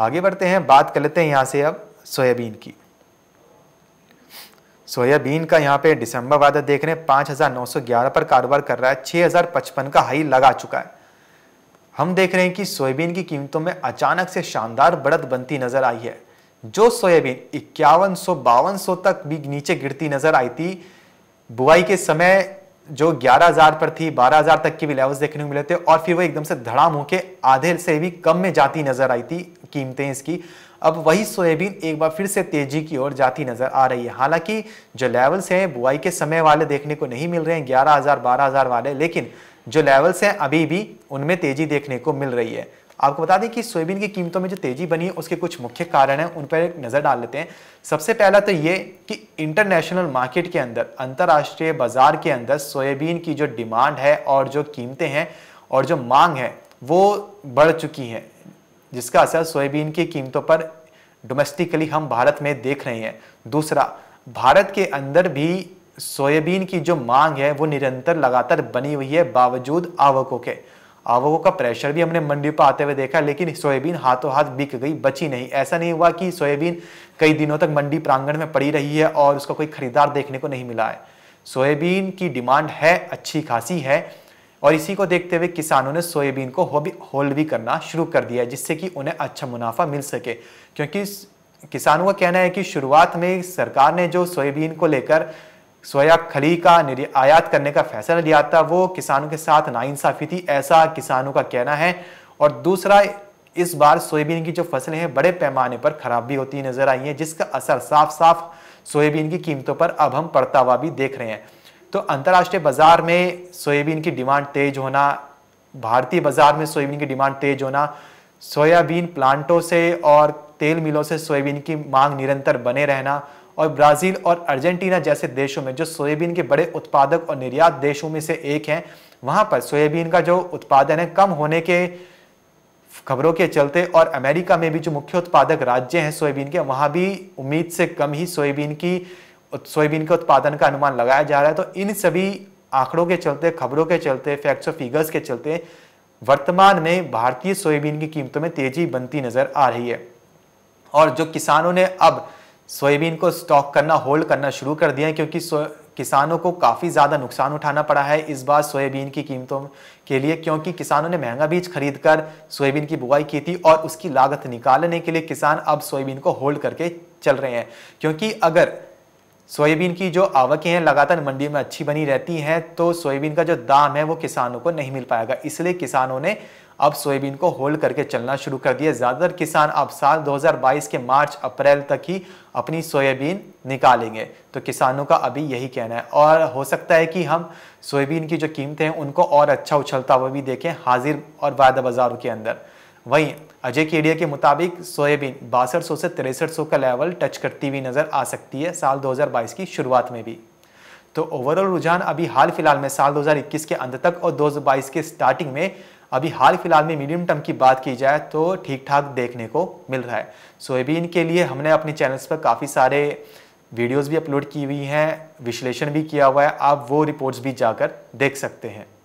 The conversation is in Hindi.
आगे बढ़ते हैं बात कर लेते हैं यहाँ से अब सोयाबीन की सोयाबीन का यहाँ पे दिसंबर वादा देख रहे हैं पांच हज़ार नौ सौ ग्यारह पर कारोबार कर रहा है छह हज़ार पचपन का हाई लगा चुका है हम देख रहे हैं कि सोयाबीन की कीमतों में अचानक से शानदार बढ़त बनती नज़र आई है जो सोयाबीन इक्यावन सो बावन सौ तक भी नीचे गिरती नज़र आई थी बुआई के समय जो 11000 पर थी 12000 तक के भी लेवल्स देखने को मिले थे और फिर वो एकदम से धड़ाम होकर आधे से भी कम में जाती नजर आई थी कीमतें इसकी अब वही सोयाबीन एक बार फिर से तेजी की ओर जाती नजर आ रही है हालांकि जो लेवल्स हैं बुआई के समय वाले देखने को नहीं मिल रहे हैं ग्यारह हजार बारह हजार वाले लेकिन जो लेवल्स हैं अभी भी उनमें तेजी देखने को मिल रही है आपको बता दें कि सोयाबीन की कीमतों में जो तेजी बनी है उसके कुछ मुख्य कारण हैं उन पर एक नज़र डाल लेते हैं सबसे पहला तो ये कि इंटरनेशनल मार्केट के अंदर अंतर्राष्ट्रीय बाजार के अंदर सोयाबीन की जो डिमांड है और जो कीमतें हैं और जो मांग है वो बढ़ चुकी हैं जिसका असर सोयाबीन की कीमतों पर डोमेस्टिकली हम भारत में देख रहे हैं दूसरा भारत के अंदर भी सोयाबीन की जो मांग है वो निरंतर लगातार बनी हुई है बावजूद आवकों के आवकों का प्रेशर भी हमने मंडी पर आते हुए देखा लेकिन सोयाबीन हाथों हाथ बिक गई बची नहीं ऐसा नहीं हुआ कि सोयाबीन कई दिनों तक मंडी प्रांगण में पड़ी रही है और उसका कोई खरीदार देखने को नहीं मिला है सोयाबीन की डिमांड है अच्छी खासी है और इसी को देखते हुए किसानों ने सोयाबीन को भी होल्ड भी करना शुरू कर दिया जिससे कि उन्हें अच्छा मुनाफा मिल सके क्योंकि किसानों का कहना है कि शुरुआत में सरकार ने जो सोयाबीन को लेकर सोया खली का आयात करने का फैसला लिया था वो किसानों के साथ नाइंसाफी थी ऐसा किसानों का कहना है और दूसरा इस बार सोयाबीन की जो फसलें हैं बड़े पैमाने पर खराब भी होती नजर आई हैं जिसका असर साफ साफ सोयाबीन की कीमतों पर अब हम पड़ता हुआ भी देख रहे हैं तो अंतर्राष्ट्रीय बाजार में सोयाबीन की डिमांड तेज होना भारतीय बाजार में सोयाबीन की डिमांड तेज होना सोयाबीन प्लांटों से और तेल मिलों से सोयाबीन की मांग निरंतर बने रहना और ब्राज़ील और अर्जेंटीना जैसे देशों में जो सोयाबीन के बड़े उत्पादक और निर्यात देशों में से एक हैं वहाँ पर सोयाबीन का जो उत्पादन है कम होने के खबरों के चलते और अमेरिका में भी जो मुख्य उत्पादक राज्य हैं सोयाबीन के वहाँ भी उम्मीद से कम ही सोयाबीन की सोयाबीन के उत्पादन का अनुमान लगाया जा रहा है तो इन सभी आंकड़ों के चलते खबरों के चलते फैक्ट्स और फिगर्स के चलते वर्तमान में भारतीय सोयाबीन की कीमतों में तेजी बनती नजर आ रही है और जो किसानों ने अब सोयाबीन को स्टॉक करना होल्ड करना शुरू कर दिया है क्योंकि किसानों को काफ़ी ज़्यादा नुकसान उठाना पड़ा है इस बार सोयाबीन की कीमतों के लिए क्योंकि किसानों ने महंगा बीज खरीद कर सोयाबीन की बुआई की थी और उसकी लागत निकालने के लिए किसान अब सोयाबीन को होल्ड करके चल रहे हैं क्योंकि अगर सोयाबीन की जो आवकें हैं लगातार मंडी में अच्छी बनी रहती हैं तो सोयाबीन का जो दाम है वो किसानों को नहीं मिल पाएगा इसलिए किसानों ने अब सोयाबीन को होल्ड करके चलना शुरू कर दिया ज़्यादातर किसान अब साल 2022 के मार्च अप्रैल तक ही अपनी सोयाबीन निकालेंगे तो किसानों का अभी यही कहना है और हो सकता है कि हम सोयाबीन की जो कीमतें हैं उनको और अच्छा उछलता हुआ भी देखें हाजिर और वायदा बाज़ारों के अंदर वहीं अजय केडिया के मुताबिक सोयाबीन बासठ सौ से तिरसठ सौ का लेवल टच करती हुई नज़र आ सकती है साल 2022 की शुरुआत में भी तो ओवरऑल रुझान अभी हाल फिलहाल में साल 2021 के अंत तक और 2022 के स्टार्टिंग में अभी हाल फिलहाल में मीडियम टर्म की बात की जाए तो ठीक ठाक देखने को मिल रहा है सोयाबीन के लिए हमने अपने चैनल्स पर काफ़ी सारे वीडियोस भी अपलोड की हुई हैं विश्लेषण भी किया हुआ है आप वो रिपोर्ट्स भी जाकर देख सकते हैं